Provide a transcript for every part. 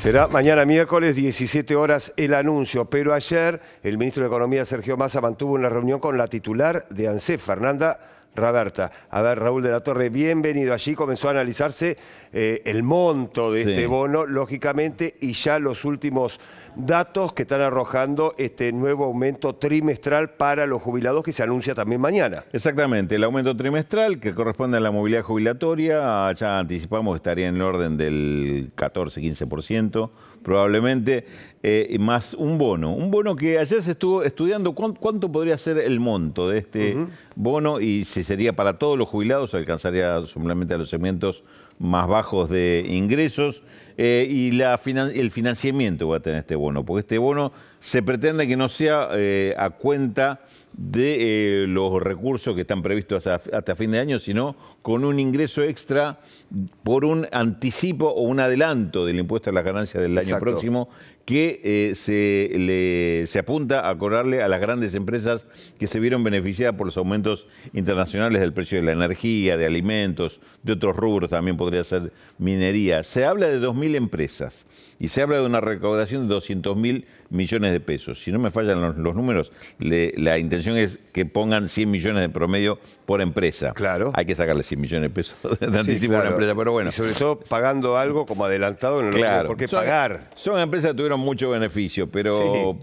Será mañana miércoles 17 horas el anuncio, pero ayer el ministro de Economía Sergio Massa mantuvo una reunión con la titular de ANSEF, Fernanda Roberta, A ver, Raúl de la Torre, bienvenido. Allí comenzó a analizarse eh, el monto de este bono, lógicamente, y ya los últimos datos que están arrojando este nuevo aumento trimestral para los jubilados que se anuncia también mañana. Exactamente, el aumento trimestral que corresponde a la movilidad jubilatoria, ya anticipamos que estaría en el orden del 14-15% probablemente, eh, más un bono. Un bono que ayer se estuvo estudiando cuánto, podría ser el monto de este bono y si sería para todos los jubilados, alcanzaría sumamente a los segmentos más bajos de ingresos. Eh, y el financiamiento va a tener este bono, porque este bono se pretende que no sea eh, a cuenta de eh, los recursos que están previstos hasta, fin de año, sino con un ingreso extra por un anticipo o un adelanto del impuesto a las ganancias del año próximo que eh, se, se apunta a cobrarle a las grandes empresas que se vieron beneficiadas por los aumentos internacionales del precio de la energía, de alimentos, de otros rubros, también podría ser minería. Se habla de 2.000 empresas y se habla de una recaudación de 200.000 millones de pesos. Si no me fallan los, números, la intención es que pongan 100 millones de promedio por empresa. Claro. Hay que sacarle 100 millones de pesos de anticipo a la empresa, pero bueno. sobre todo pagando algo como adelantado, en el resto pagar. Son empresas que tuvieron mucho beneficio, pero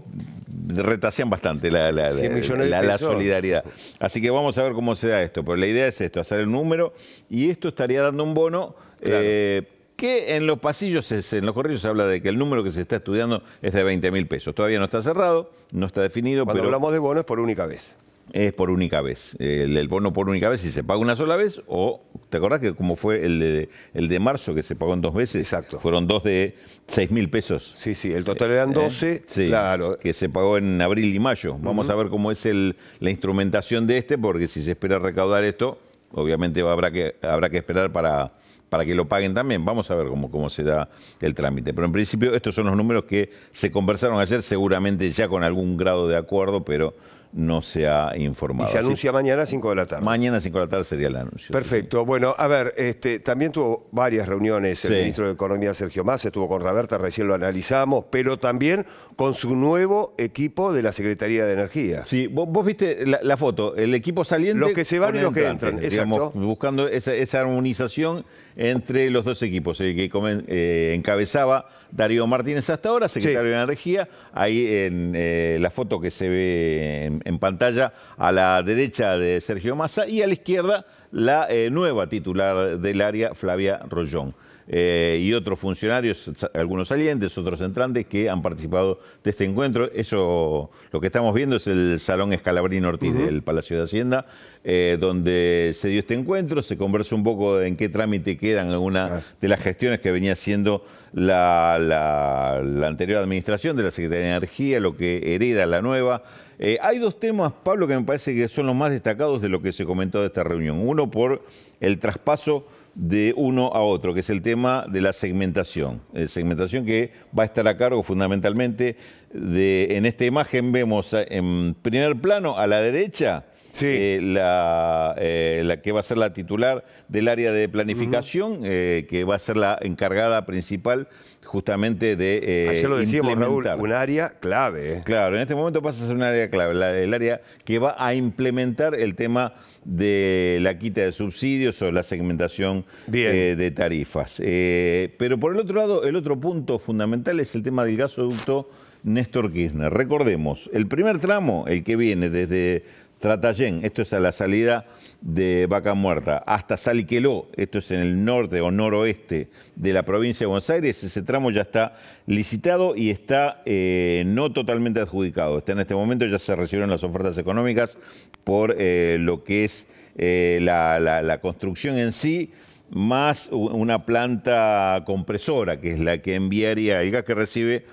sí. bastante la, solidaridad. Así que vamos a ver cómo se da esto. Pero la idea es esto, hacer el número y esto estaría dando un bono. Eh, que en los pasillos, en los corrillos se habla de que el número que se está estudiando es de 20 mil pesos. Todavía no está cerrado, no está definido. Cuando pero... hablamos de bonos por única vez es por única vez. El, bono por única vez, si se paga una sola vez, o ¿te acordás que como fue el de, el de marzo que se pagó en dos veces? Exacto. Fueron dos de seis mil pesos. Sí, sí, el total eran 12. Eh, eh, claro. Que se pagó en abril y mayo. Vamos a ver cómo es el, la instrumentación de este, porque si se espera recaudar esto, obviamente habrá que, habrá que esperar para, para que lo paguen también. Vamos a ver cómo, cómo se da el trámite. Pero en principio estos son los números que se conversaron ayer, seguramente ya con algún grado de acuerdo, pero no se ha informado. Y se anuncia mañana a 5 de la tarde. Mañana a 5 de la tarde sería el anuncio. Perfecto. Bueno, a ver, este, también tuvo varias reuniones el ministro de Economía, Sergio Más, estuvo con Roberta, recién lo analizamos, pero también con su nuevo equipo de la Secretaría de Energía. Sí, vos, viste la, foto, el equipo saliente. Los que se van y los que entran, exacto. buscando esa, armonización entre los dos equipos, el que eh, encabezaba Darío Martínez hasta ahora, secretario de Energía, ahí en eh, la foto que se ve en en, pantalla, a la derecha de Sergio Massa y a la izquierda la eh, nueva titular del área, Flavia Rollón. Eh, y otros funcionarios, algunos salientes, otros entrantes, que han participado de este encuentro. Eso, lo que estamos viendo es el Salón Escalabrín Ortiz del Palacio de Hacienda, eh, donde se dio este encuentro, se conversó un poco en qué trámite quedan algunas de las gestiones que venía haciendo la anterior administración de la Secretaría de Energía, lo que hereda la nueva. Eh, hay dos temas, Pablo, que me parece que son los más destacados de lo que se comentó de esta reunión. Uno por el traspaso de uno a otro, que es el tema de la segmentación. Eh, segmentación que va a estar a cargo fundamentalmente de, en esta imagen vemos eh, en primer plano a la derecha eh, la, eh, la, que va a ser la titular del área de planificación, eh, que va a ser la encargada principal justamente de Ayer lo decíamos, un área clave. Claro, en este momento pasa a ser un área clave, el área que va a implementar el tema de la quita de subsidios o la segmentación de tarifas. pero por el otro lado, el otro punto fundamental es el tema del gasoducto Néstor Kirchner. Recordemos, el primer tramo, el que viene desde Tratallén, esto es a la salida de Vaca Muerta, hasta Saliqueló, esto es en el norte o noroeste de la provincia de Buenos Aires, ese tramo ya está licitado y está eh, no totalmente adjudicado. Está en este momento, ya se recibieron las ofertas económicas por eh, lo que es eh, la construcción en sí, más una planta compresora, que es la que enviaría el gas que recibe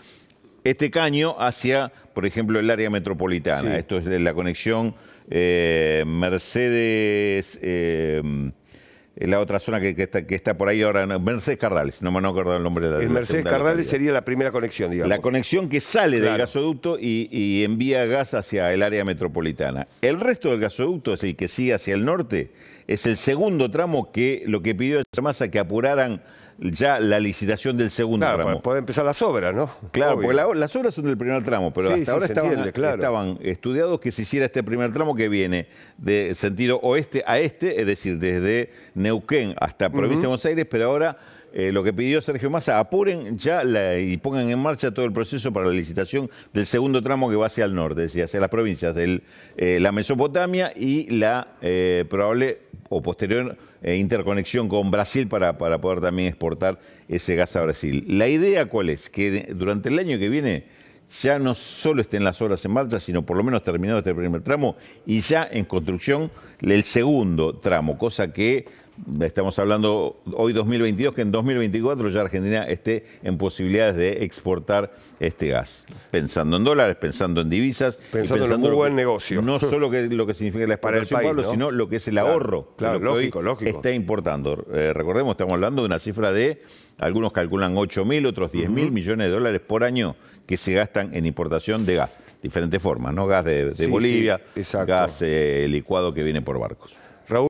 este caño hacia, por ejemplo, el área metropolitana. Esto es la conexión eh, Mercedes, em, eh, la otra zona que, está, por ahí ahora, Mercedes Cardales, no me acuerdo el nombre de la Mercedes Cardales sería la primera conexión, digamos. La conexión que sale del gasoducto y, envía gas hacia el área metropolitana. El resto del gasoducto es el que sigue hacia el norte, es el segundo tramo que lo que pidió Chamasa que apuraran ya la licitación del segundo tramo. Puede empezar las obras, ¿no? Claro, porque las obras son del primer tramo, pero hasta ahora estaban, estaban, estudiados que se hiciera este primer tramo que viene de sentido oeste a este, es decir, desde Neuquén hasta Provincia de Buenos Aires, pero ahora eh, lo que pidió Sergio Massa, apuren ya la, y pongan en marcha todo el proceso para la licitación del segundo tramo que va hacia el norte, es decir, hacia las provincias de eh, la Mesopotamia y la eh, probable o posterior eh, interconexión con Brasil para, para poder también exportar ese gas a Brasil. La idea cuál es? Que durante el año que viene ya no solo estén las obras en marcha, sino por lo menos terminado este primer tramo y ya en construcción el segundo tramo, cosa que Estamos hablando hoy 2022, que en 2024 ya Argentina esté en posibilidades de exportar este gas. Pensando en dólares, pensando en divisas. Pensando, en un buen negocio. No solo lo que significa la Para el país, sino lo que es el ahorro. Claro, que hoy Está importando. Eh, recordemos, estamos hablando de una cifra de, algunos calculan 8 mil, otros 10 mil millones de dólares por año que se gastan en importación de gas. Diferentes formas, ¿no? Gas de, Bolivia, gas eh, licuado que viene por barcos.